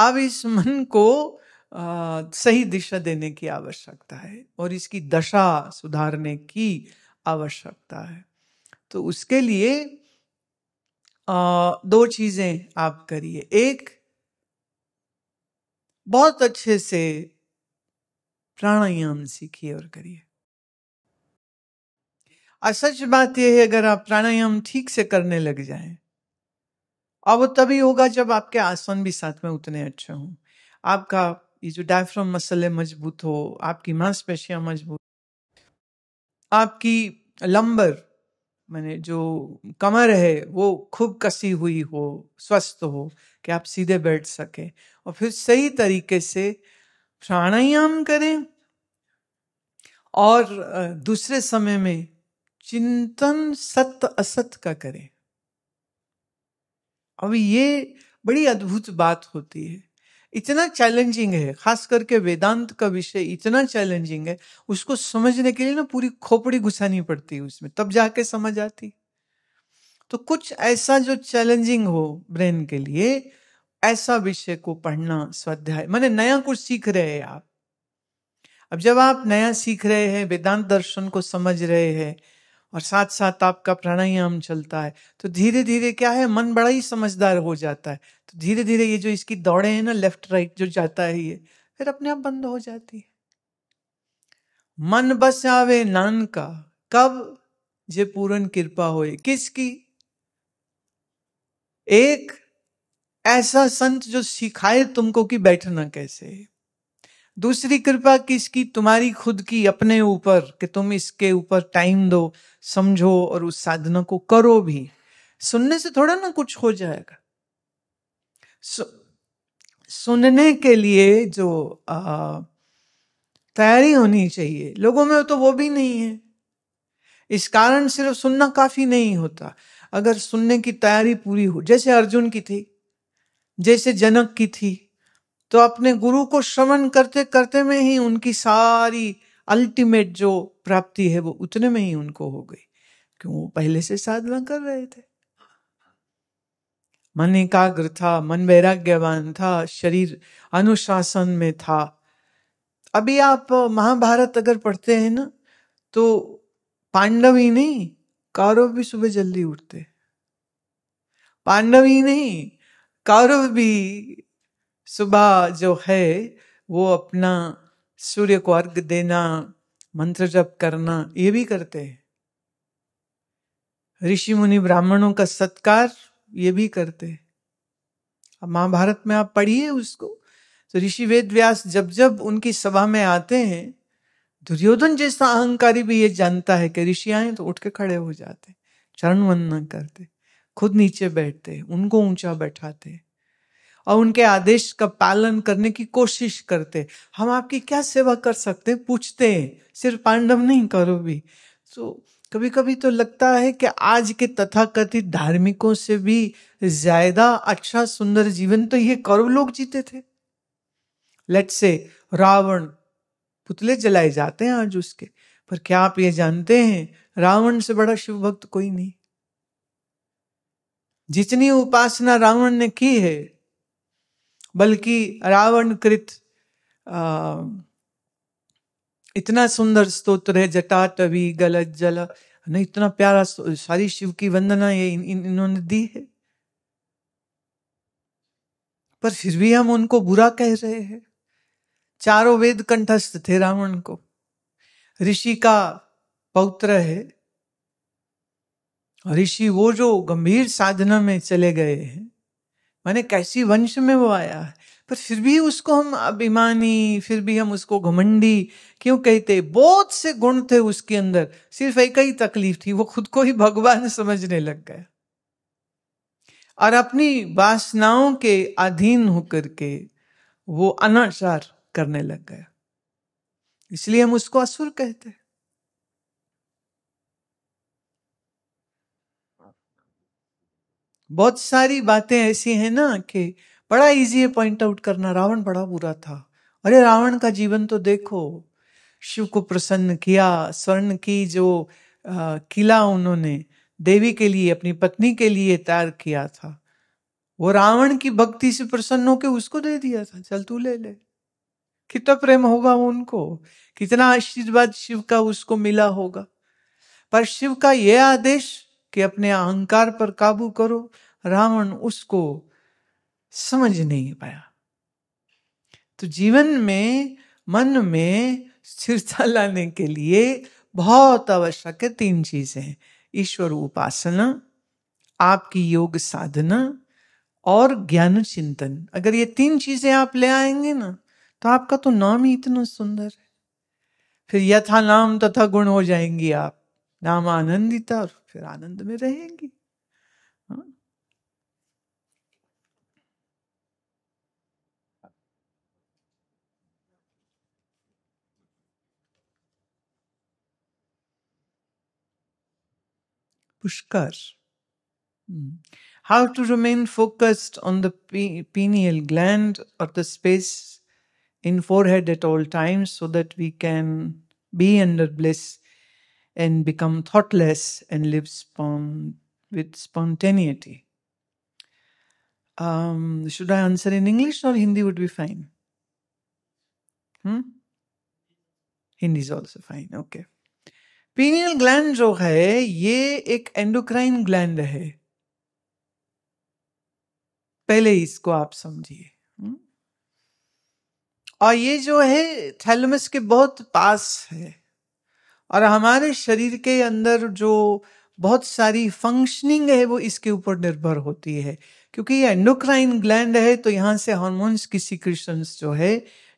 अब इस मन को आ, सही दिशा देने की आवश्यकता है और इसकी दशा सुधारने की आवश्यकता है तो उसके लिए आ, दो चीजें आप करिए एक बहुत अच्छे से प्राणायाम सीखिए और करिए और सच बात यह है अगर आप प्राणायाम ठीक से करने लग जाएं और वो तभी होगा जब आपके आसन भी साथ में उतने अच्छे हों आपका ये जो डायफ्राम मसले मजबूत हो आपकी मांसपेशियां मजबूत आपकी लंबर मैंने जो कमर है वो खूब कसी हुई हो स्वस्थ हो कि आप सीधे बैठ सके और फिर सही तरीके से प्राणायाम करें और दूसरे समय में चिंतन सत्य असत का करें अब ये बड़ी अद्भुत बात होती है इतना चैलेंजिंग है खास करके वेदांत का विषय इतना चैलेंजिंग है उसको समझने के लिए ना पूरी खोपड़ी घुसानी पड़ती है उसमें तब जाके समझ आती तो कुछ ऐसा जो चैलेंजिंग हो ब्रेन के लिए ऐसा विषय को पढ़ना स्वाध्याय माने नया कुछ सीख रहे हैं आप अब जब आप नया सीख रहे हैं वेदांत दर्शन को समझ रहे हैं और साथ साथ आपका प्राणायाम चलता है तो धीरे धीरे क्या है मन बड़ा ही समझदार हो जाता है तो धीरे धीरे ये जो इसकी दौड़े हैं ना लेफ्ट राइट जो जाता है ये फिर अपने आप बंद हो जाती है मन बस आवे नान का कब जे पूरन कृपा होए किसकी एक ऐसा संत जो सिखाए तुमको कि बैठना कैसे दूसरी कृपा किसकी तुम्हारी खुद की अपने ऊपर कि तुम इसके ऊपर टाइम दो समझो और उस साधना को करो भी सुनने से थोड़ा ना कुछ हो जाएगा सु, सुनने के लिए जो तैयारी होनी चाहिए लोगों में तो वो भी नहीं है इस कारण सिर्फ सुनना काफी नहीं होता अगर सुनने की तैयारी पूरी हो जैसे अर्जुन की थी जैसे जनक की थी तो अपने गुरु को श्रवण करते करते में ही उनकी सारी अल्टीमेट जो प्राप्ति है वो उतने में ही उनको हो गई क्यों वो पहले से साधना कर रहे थे मन एकाग्र था मन वैराग्यवान था शरीर अनुशासन में था अभी आप महाभारत अगर पढ़ते हैं ना तो पांडव ही नहीं कौरव भी सुबह जल्दी उठते पांडव ही नहीं कौरव भी सुबह जो है वो अपना सूर्य को अर्घ देना मंत्र जप करना ये भी करते हैं ऋषि मुनि ब्राह्मणों का सत्कार ये भी करते हैं महाभारत में आप पढ़िए उसको तो ऋषि वेद व्यास जब जब उनकी सभा में आते हैं दुर्योधन जैसा अहंकारी भी ये जानता है कि ऋषि आए तो उठ के खड़े हो जाते चरण वंदना करते खुद नीचे बैठते उनको ऊंचा बैठाते और उनके आदेश का पालन करने की कोशिश करते हम आपकी क्या सेवा कर सकते हैं पूछते हैं सिर्फ पांडव नहीं करो भी तो कभी कभी तो लगता है कि आज के तथाकथित धार्मिकों से भी ज्यादा अच्छा सुंदर जीवन तो ये कौरव लोग जीते थे लेट से रावण पुतले जलाए जाते हैं आज उसके पर क्या आप ये जानते हैं रावण से बड़ा शिव भक्त कोई नहीं जितनी उपासना रावण ने की है बल्कि रावण कृत इतना सुंदर स्तोत्र है जटा तभी गलत जल नहीं इतना प्यारा सारी शिव की वंदना ये इन, इन, इन्होंने दी है पर फिर भी हम उनको बुरा कह रहे हैं चारों वेद कंठस्थ थे रावण को ऋषि का पौत्र है ऋषि वो जो गंभीर साधना में चले गए हैं माने कैसी वंश में वो आया है पर फिर भी उसको हम अभिमानी फिर भी हम उसको घमंडी क्यों कहते बहुत से गुण थे उसके अंदर सिर्फ एक ही तकलीफ थी वो खुद को ही भगवान समझने लग गया और अपनी वासनाओं के अधीन होकर के वो अनाचार करने लग गया इसलिए हम उसको असुर कहते हैं बहुत सारी बातें ऐसी हैं ना कि बड़ा इजी है पॉइंट आउट करना रावण बड़ा बुरा था अरे रावण का जीवन तो देखो शिव को प्रसन्न किया स्वर्ण की जो आ, किला उन्होंने देवी के लिए अपनी पत्नी के लिए तैयार किया था वो रावण की भक्ति से प्रसन्न होकर उसको दे दिया था चल तू ले ले कितना प्रेम होगा उनको कितना आशीर्वाद शिव का उसको मिला होगा पर शिव का यह आदेश कि अपने अहंकार पर काबू करो रावण उसको समझ नहीं पाया तो जीवन में मन में स्थिरता लाने के लिए बहुत आवश्यक है तीन चीजें ईश्वर उपासना आपकी योग साधना और ज्ञान चिंतन अगर ये तीन चीजें आप ले आएंगे ना तो आपका तो नाम ही इतना सुंदर है फिर यथा नाम तथा गुण हो जाएंगी आप नाम आनंदिता और फिर आनंद में रहेंगी हाँ? pushkar. How to remain focused on the pe- pineal gland or the space in forehead at all times so that we can be under bliss. and become thoughtless and live spon- with spontaneity. Um, should I answer in English or Hindi would be fine? Hmm? Hindi is also fine. Okay. Pineal gland jo hai, ye ek endocrine gland hai. पहले इसको आप समझिए और ये जो है thalamus के बहुत पास है और हमारे शरीर के अंदर जो बहुत सारी फंक्शनिंग है वो इसके ऊपर निर्भर होती है क्योंकि ये एंडोक्राइन ग्लैंड है तो यहाँ से हॉर्मोन्स की सिक्रेशंस जो है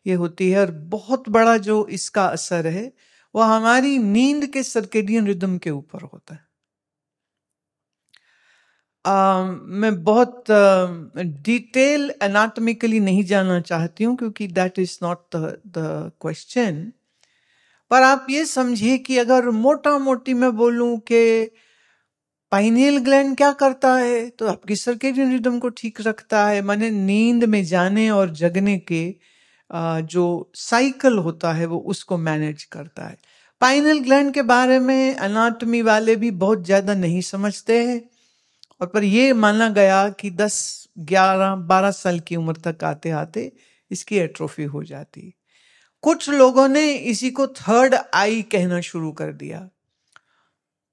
ये होती है और बहुत बड़ा जो इसका असर है वो हमारी नींद के सर्केडियन रिदम के ऊपर होता है आ, मैं बहुत डिटेल एनाटॉमिकली नहीं जानना चाहती हूँ क्योंकि that is not the question पर आप ये समझिए कि अगर मोटा मोटी मैं बोलूं कि पाइनियल ग्लैंड क्या करता है तो आपकी सर्केडियन रिदम को ठीक रखता है माने नींद में जाने और जगने के जो साइकिल होता है वो उसको मैनेज करता है पाइनल ग्लैंड के बारे में अनाटमी वाले भी बहुत ज़्यादा नहीं समझते हैं और पर यह माना गया कि 10, 11, 12 साल की उम्र तक आते आते इसकी एट्रोफी हो जाती कुछ लोगों ने इसी को थर्ड आई कहना शुरू कर दिया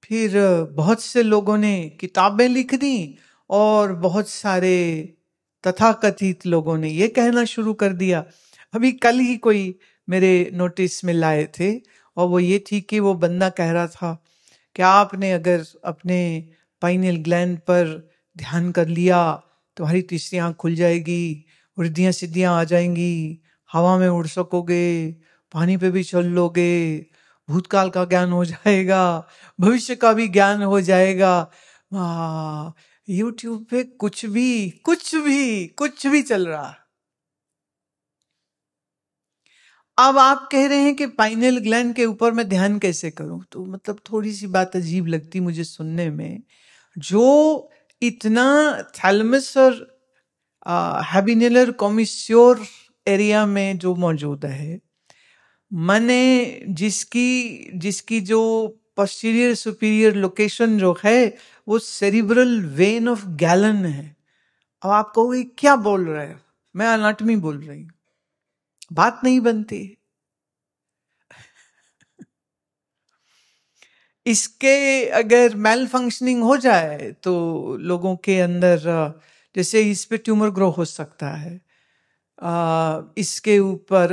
फिर बहुत से लोगों ने किताबें लिख दी और बहुत सारे तथाकथित लोगों ने ये कहना शुरू कर दिया अभी कल ही कोई मेरे नोटिस में लाए थे और वो ये थी कि वो बंदा कह रहा था कि आपने अगर अपने पाइनल ग्लैंड पर ध्यान कर लिया तुम्हारी तीसरी आँख खुल जाएगी उर्दियाँ सिद्धियाँ आ जाएंगी हवा में उड़ सकोगे पानी पे भी चल लोगे भूतकाल का ज्ञान हो जाएगा भविष्य का भी ज्ञान हो जाएगा यूट्यूब पे कुछ भी कुछ भी कुछ भी चल रहा अब आप कह रहे हैं कि पाइनल ग्लैंड के ऊपर मैं ध्यान कैसे करूं तो मतलब थोड़ी सी बात अजीब लगती मुझे सुनने में जो इतना थैलमस और हैबिनेलर कॉमिस्योर एरिया में जो मौजूद है मैंने जिसकी जिसकी जो पॉस्टीरियर सुपीरियर लोकेशन जो है वो सेरिब्रल वेन ऑफ गैलन है अब आप कहोगे क्या बोल रहे हो मैं अनाटमी बोल रही हूं बात नहीं बनती इसके अगर मेल फंक्शनिंग हो जाए तो लोगों के अंदर जैसे इस पे ट्यूमर ग्रो हो सकता है आ, इसके ऊपर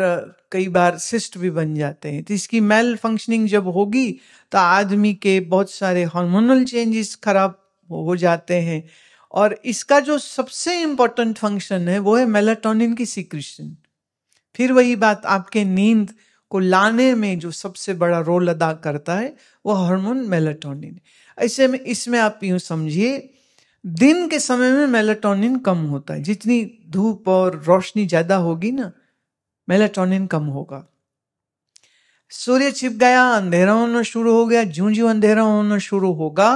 कई बार सिस्ट भी बन जाते हैं तो इसकी मेल फंक्शनिंग जब होगी तो आदमी के बहुत सारे हार्मोनल चेंजेस खराब हो जाते हैं और इसका जो सबसे इम्पोर्टेंट फंक्शन है वो है मेलाटोनिन की सिक्रिशन फिर वही बात आपके नींद को लाने में जो सबसे बड़ा रोल अदा करता है वो हार्मोन मेलाटोनिन ऐसे में इसमें आप यूँ समझिए दिन के समय में मेलाटोनिन कम होता है जितनी धूप और रोशनी ज्यादा होगी ना मेलाटोनिन कम होगा सूर्य छिप गया अंधेरा होना शुरू हो गया जू जू अंधेरा होना शुरू होगा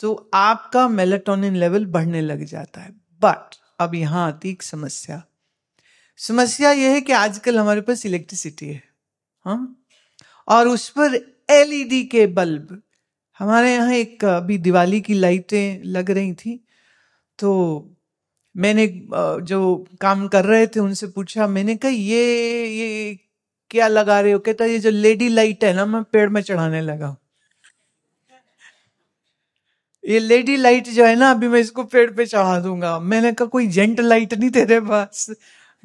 तो आपका मेलाटोनिन लेवल बढ़ने लग जाता है बट अब यहां आती एक समस्या समस्या यह है कि आजकल हमारे पास इलेक्ट्रिसिटी है हा? और उस पर एलईडी e के बल्ब हमारे यहाँ एक अभी दिवाली की लाइटें लग रही थी तो मैंने जो काम कर रहे थे उनसे पूछा मैंने कहा ये ये क्या लगा रहे हो कहता ये जो लेडी लाइट है ना मैं पेड़ में चढ़ाने लगा ये लेडी लाइट जो है ना अभी मैं इसको पेड़ पे चढ़ा दूंगा मैंने कहा कोई जेंट लाइट नहीं तेरे पास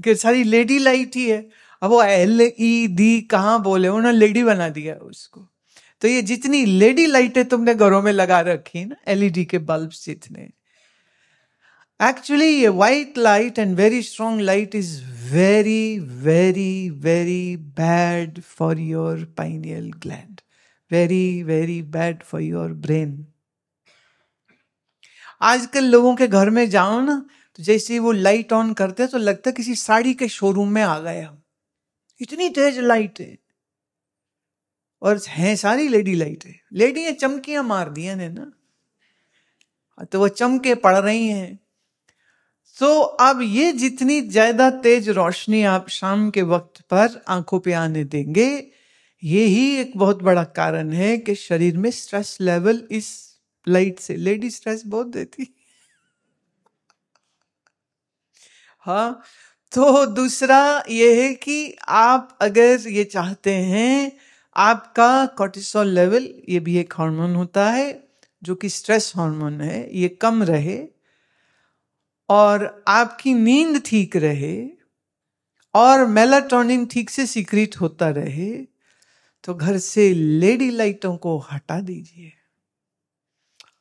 कि सारी लेडी लाइट ही है अब वो एल ई डी कहाँ बोले उन्होंने लेडी बना दिया उसको तो ये जितनी लेडी लाइटें तुमने घरों में लगा रखी ना एलईडी e के बल्ब जितने एक्चुअली ये white light and very strong light is very very very bad for your pineal gland very very bad for your brain आजकल लोगों के घर में जाओ ना तो जैसे वो लाइट ऑन करते हैं तो लगता है किसी साड़ी के शोरूम में आ गए हम इतनी तेज लाइट है और हैं सारी लेडी लाइट है लेडी ये चमकियां मार दिया ने ना हाँ, तो वो चमके पड़ रही हैं तो अब ये जितनी ज्यादा तेज रोशनी आप शाम के वक्त पर आंखों पे आने देंगे ये ही एक बहुत बड़ा कारण है कि शरीर में स्ट्रेस लेवल इस लाइट से लेडी स्ट्रेस बहुत देती हाँ तो दूसरा ये है कि आप अगर ये चाहते हैं आपका कोर्टिसोल लेवल ये भी एक हार्मोन होता है जो कि स्ट्रेस हार्मोन है ये कम रहे और आपकी नींद ठीक रहे और मेलाटोनिन ठीक से सीक्रेट होता रहे तो घर से लेडी लाइटों को हटा दीजिए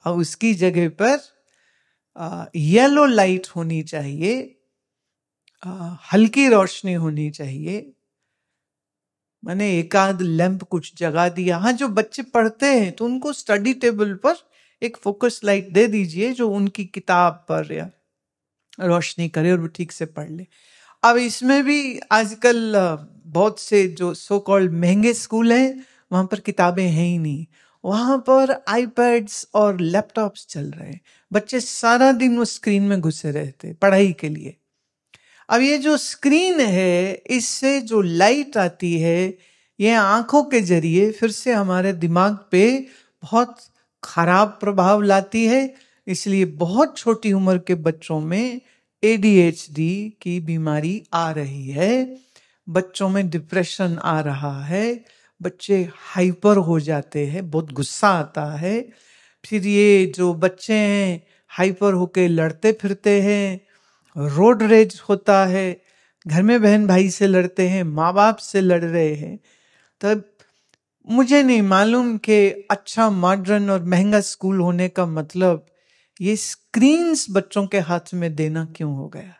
और उसकी जगह पर येलो लाइट होनी चाहिए हल्की रोशनी होनी चाहिए मैंने एक आध लैंप कुछ जगा दिया हाँ जो बच्चे पढ़ते हैं तो उनको स्टडी टेबल पर एक फोकस लाइट दे दीजिए जो उनकी किताब पर या रोशनी करे और वो ठीक से पढ़ ले अब इसमें भी आजकल बहुत से जो सो कॉल्ड महंगे स्कूल हैं वहाँ पर किताबें हैं ही नहीं वहाँ पर आईपैड्स और लैपटॉप्स चल रहे हैं बच्चे सारा दिन वो स्क्रीन में घुसे रहते पढ़ाई के लिए अब ये जो स्क्रीन है इससे जो लाइट आती है ये आंखों के जरिए फिर से हमारे दिमाग पे बहुत खराब प्रभाव लाती है इसलिए बहुत छोटी उम्र के बच्चों में एडीएचडी की बीमारी आ रही है बच्चों में डिप्रेशन आ रहा है बच्चे हाइपर हो जाते हैं बहुत गुस्सा आता है फिर ये जो बच्चे हैं हाइपर होके लड़ते फिरते हैं रोड रेज होता है घर में बहन भाई से लड़ते हैं माँ बाप से लड़ रहे हैं तब मुझे नहीं मालूम कि अच्छा मॉडर्न और महंगा स्कूल होने का मतलब ये स्क्रीन्स बच्चों के हाथ में देना क्यों हो गया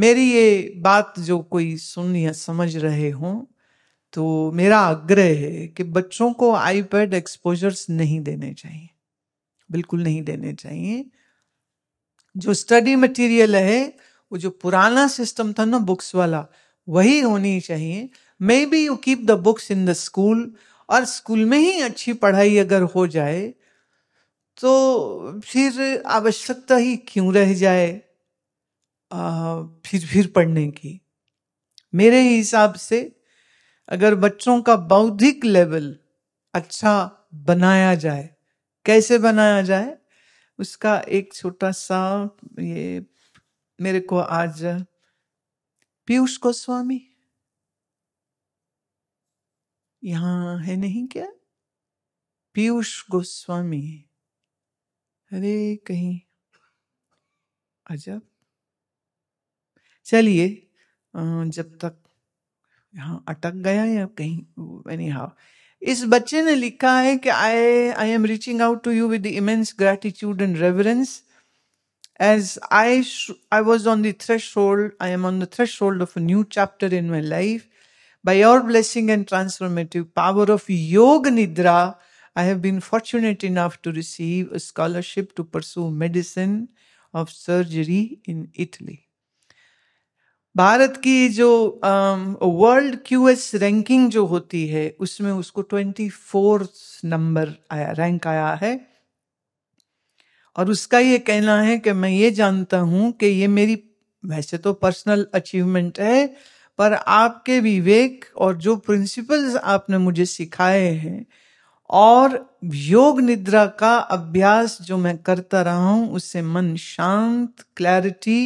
मेरी ये बात जो कोई सुन या समझ रहे हों तो मेरा आग्रह है कि बच्चों को आईपैड एक्सपोजर्स नहीं देने चाहिए बिल्कुल नहीं देने चाहिए जो स्टडी मटेरियल है वो जो पुराना सिस्टम था ना बुक्स वाला वही होनी चाहिए may be you keep the books in the school और स्कूल में ही अच्छी पढ़ाई अगर हो जाए तो फिर आवश्यकता ही क्यों रह जाए आ, फिर फिर पढ़ने की मेरे हिसाब से अगर बच्चों का बौद्धिक लेवल अच्छा बनाया जाए कैसे बनाया जाए उसका एक छोटा सा ये मेरे को आज पीयूष गोस्वामी यहाँ है नहीं क्या पीयूष गोस्वामी अरे कहीं अजब चलिए जब तक यहाँ अटक गया या कहीं एनी हाउ इस बच्चे ने लिखा है कि I I am reaching out to you with immense gratitude and reverence as I I was on the threshold I am on the threshold of a new chapter in my life By your blessing and transformative power of Yoga Nidra, I have been fortunate enough to receive a scholarship to pursue medicine of surgery in Italy. Bharat की जो world Q S ranking जो होती है उसमें उसको twenty fourth number आया rank आया है और उसका ये कहना है कि मैं ये जानता हूं कि ये मेरी वैसे तो पर्सनल अचीवमेंट है पर आपके विवेक और जो प्रिंसिपल्स आपने मुझे सिखाए हैं और योग निद्रा का अभ्यास जो मैं करता रहा हूँ उससे मन शांत क्लैरिटी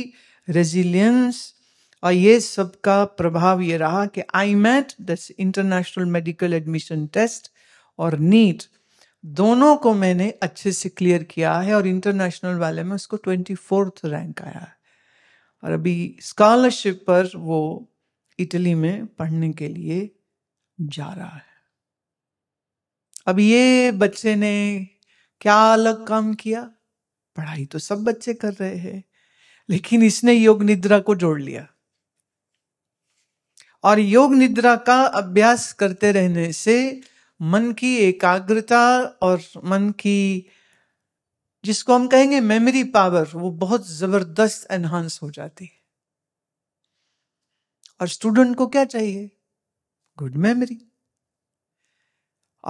रेजिलियंस और ये सब का प्रभाव ये रहा कि आई मैट दस इंटरनेशनल मेडिकल एडमिशन टेस्ट और नीट e e दोनों को मैंने अच्छे से क्लियर किया है और इंटरनेशनल वाले में उसको ट्वेंटी फोर्थ रैंक आया है और अभी स्कॉलरशिप पर वो इटली में पढ़ने के लिए जा रहा है अब ये बच्चे ने क्या अलग काम किया पढ़ाई तो सब बच्चे कर रहे हैं लेकिन इसने योग निद्रा को जोड़ लिया और योग निद्रा का अभ्यास करते रहने से मन की एकाग्रता और मन की जिसको हम कहेंगे मेमोरी पावर वो बहुत जबरदस्त एनहांस हो जाती है और स्टूडेंट को क्या चाहिए गुड मेमोरी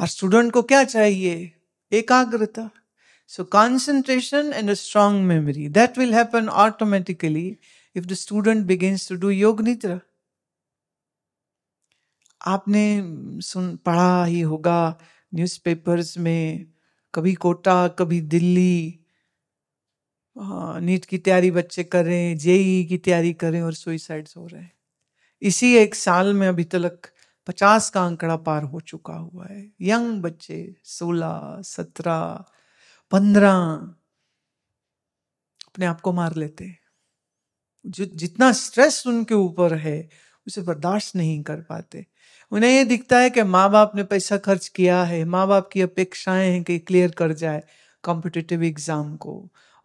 और स्टूडेंट को क्या चाहिए एकाग्रता so concentration and a strong memory that will happen automatically if the student begins to do yoga nidra आपने सुन पढ़ा ही होगा न्यूज़पेपर्स में कभी कोटा कभी दिल्ली हाँ, नीट की तैयारी बच्चे कर रहे हैं जेई की तैयारी कर रहे हैं और सुइसाइड्स हो रहे हैं इसी एक साल में अभी तक पचास का आंकड़ा पार हो चुका हुआ है यंग बच्चे सोलह सत्रह पंद्रह अपने आप को मार लेते हैं जो जितना स्ट्रेस उनके ऊपर है उसे बर्दाश्त नहीं कर पाते उन्हें ये दिखता है कि माँ बाप ने पैसा खर्च किया है माँ बाप की अपेक्षाएं हैं कि क्लियर कर जाए कॉम्पिटिटिव एग्जाम को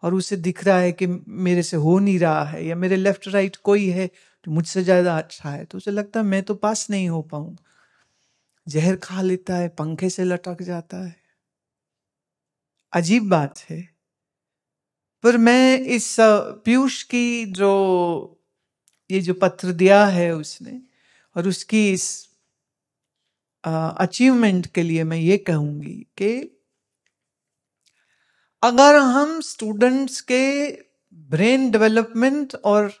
और उसे दिख रहा है कि मेरे से हो नहीं रहा है या मेरे लेफ्ट राइट कोई है जो तो मुझसे ज़्यादा अच्छा है तो उसे लगता है मैं तो पास नहीं हो पाऊंगा जहर खा लेता है पंखे से लटक जाता है अजीब बात है पर मैं इस पीयूष की जो ये जो पत्र दिया है उसने और उसकी इस अचीवमेंट के लिए मैं ये कहूंगी कि अगर हम स्टूडेंट्स के ब्रेन डेवलपमेंट और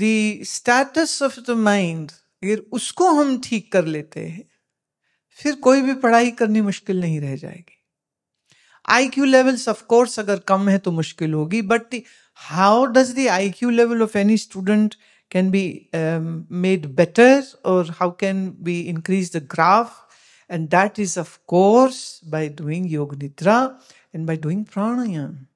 the status of the mind अगर उसको हम ठीक कर लेते हैं फिर कोई भी पढ़ाई करनी मुश्किल नहीं रह जाएगी आई क्यू लेवल्स ऑफकोर्स अगर कम है तो मुश्किल होगी but how does the I Q level of any student can be um, made better or how can we increase the graph. And that is, of course, by doing Yoga Nidra and by doing pranayama.